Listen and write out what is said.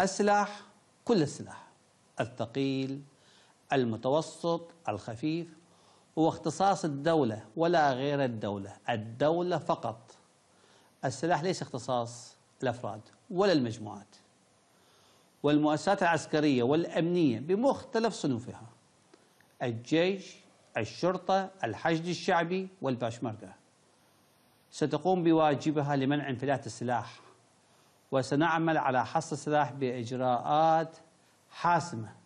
السلاح كل السلاح الثقيل المتوسط الخفيف هو اختصاص الدولة ولا غير الدولة الدولة فقط السلاح ليس اختصاص الأفراد ولا المجموعات والمؤسسات العسكرية والأمنية بمختلف صنوفها الجيش الشرطة الحشد الشعبي والباشمركة ستقوم بواجبها لمنع انفلات السلاح وسنعمل على حص السلاح بإجراءات حاسمة